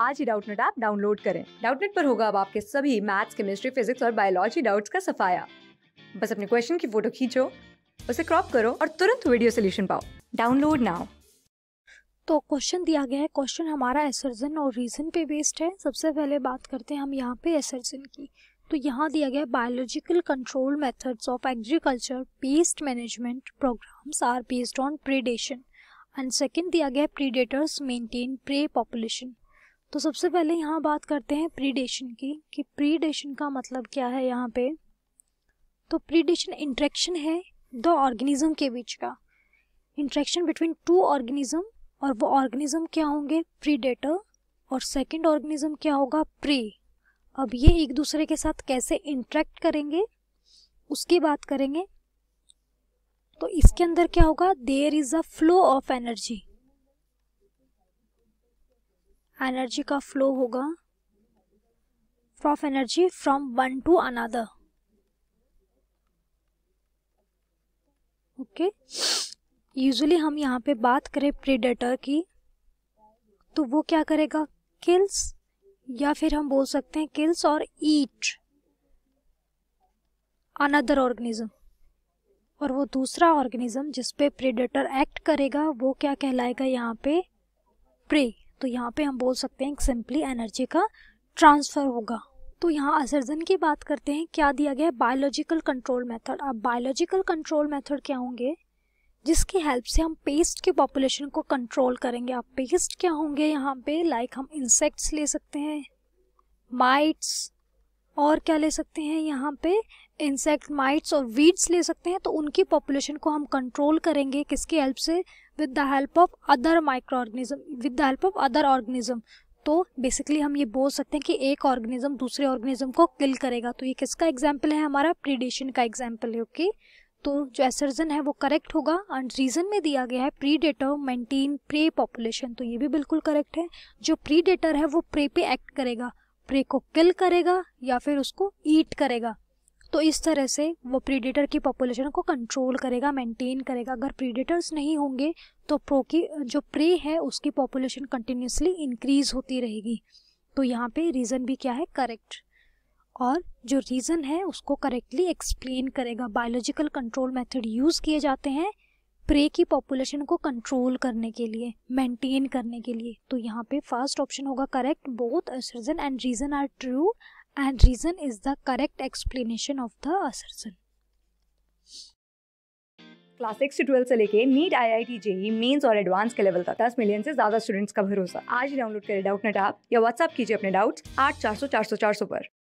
आज ही Doubtnut app download करें डाउटनेट पर होगा अब आपके सभी मैथ्स केमिस्ट्री फिजिक्स और बायोलॉजी डाउट्स का सफाया बस अपने क्वेश्चन की फोटो खींचो उसे क्रॉप करो और तुरंत वीडियो सोल्यूशन पाओ डाउनलोड नाउ तो क्वेश्चन दिया गया है क्वेश्चन हमारा एसर्जन और रीजन पे बेस्ड है सबसे पहले बात करते हैं हम यहाँ पे एसर्जन की तो यहाँ दिया गया है biological control methods of agriculture pest management programmes are based on predation and second दिया गया है प्रीडेटर्स मेंटेन प्रे पॉपुलेशन तो सबसे पहले यहाँ बात करते हैं प्रीडेशन की कि प्रीडेशन का मतलब क्या है यहाँ पे तो प्रीडेशन इंट्रैक्शन है दो ऑर्गेनिज्म के बीच का इंट्रैक्शन बिटवीन टू ऑर्गेनिज्म और वो ऑर्गेनिज्म क्या होंगे प्रीडेटर और सेकंड ऑर्गेनिज्म क्या होगा प्री अब ये एक दूसरे के साथ कैसे इंट्रैक्ट करेंगे उसकी बात करेंगे तो इसके अंदर क्या होगा there is a flow of energy energy का फ्लो होगा of energy from one to another okay usually हम यहाँ पे बात करें प्रीडेटर की तो वो क्या करेगा किल्स या फिर हम बोल सकते हैं किल्स और ईट अनदर ऑर्गेनिज्म और वो दूसरा ऑर्गेनिज्म जिस पे प्रीडेटर एक्ट करेगा वो क्या कहलाएगा यहाँ पे प्रे तो यहाँ पे हम बोल सकते हैं सिंपली एनर्जी का ट्रांसफ़र होगा तो यहाँ असर्जन की बात करते हैं क्या दिया गया है बायोलॉजिकल कंट्रोल मेथड अब बायोलॉजिकल कंट्रोल मेथड क्या होंगे जिसकी हेल्प से हम पेस्ट के पॉपुलेशन को कंट्रोल करेंगे अब पेस्ट क्या होंगे यहाँ पे लाइक like हम इंसेक्ट्स ले सकते हैं माइट्स और क्या ले सकते हैं यहाँ पे इंसेक्ट माइट्स और वीड्स ले सकते हैं तो उनकी पॉपुलेशन को हम कंट्रोल करेंगे किसकी हेल्प से with the help of other microorganism with the help of other organism तो बेसिकली हम ये बोल सकते हैं कि एक ऑर्गेनिज्म दूसरे ऑर्गेनिज्म को किल करेगा तो ये किसका एग्जाम्पल है हमारा प्रीडेशन का एग्जाम्पल है ओके तो जो एसर्जन है वो करेक्ट होगा एंड रीजन में दिया गया है predator maintain prey population तो ये भी बिल्कुल करेक्ट है जो प्री डेटर है वो प्रे पे एक्ट करेगा प्रे को किल करेगा या फिर उसको ईट करेगा तो इस तरह से वो प्रीडेटर की पॉपुलेशन को कंट्रोल करेगा मेंटेन करेगा अगर प्रीडेटर्स नहीं होंगे तो प्रो की जो प्रे है उसकी पॉपुलेशन कंटिन्यूसली इंक्रीज होती रहेगी तो यहाँ पे रीज़न भी क्या है करेक्ट और जो रीज़न है उसको करेक्टली एक्सप्लेन करेगा बायोलॉजिकल कंट्रोल मेथड यूज़ किए जाते हैं प्रे की पॉपुलेशन को कंट्रोल करने के लिए मेंटेन करने के लिए तो यहाँ पे फर्स्ट ऑप्शन होगा correct both assertion and reason are true and reason is the correct explanation of the assertion class six से ट्वेल्थ से लेके NEET I I T JEE mains और एडवांस के लेवल तक दस मिलियन से ज्यादा स्टूडेंट्स का भरोसा आज डाउनलोड करें डाउट नेट आप या व्हाट्सअप कीजिए अपने डाउट्स आठ चार सौ चार सौ चार सौ पर